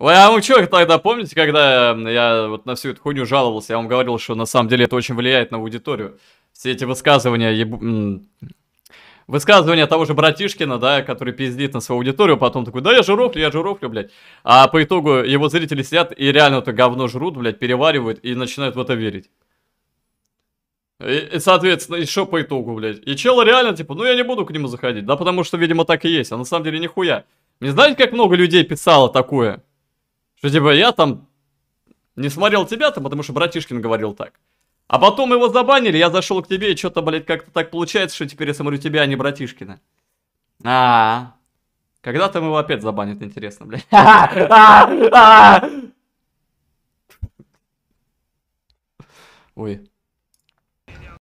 А вы что, тогда помните, когда я вот на всю эту хуйню жаловался, я вам говорил, что на самом деле это очень влияет на аудиторию. Все эти высказывания, еб... высказывания того же Братишкина, да, который пиздит на свою аудиторию, потом такой, да я жирофлю, я жирофлю, блядь. А по итогу его зрители сидят и реально это говно жрут, блядь, переваривают и начинают в это верить. И, и, соответственно, еще по итогу, блядь. И чел реально, типа, ну я не буду к нему заходить, да, потому что, видимо, так и есть, а на самом деле нихуя. Не знаете, как много людей писало такое? Что типа я там не смотрел тебя там, потому что братишкин говорил так. А потом его забанили, я зашел к тебе, и что-то, блядь, как-то так получается, что теперь я смотрю тебя, а не братишкина. А, -а, -а. когда там его опять забанят, интересно, блядь. А, а, а! Ой.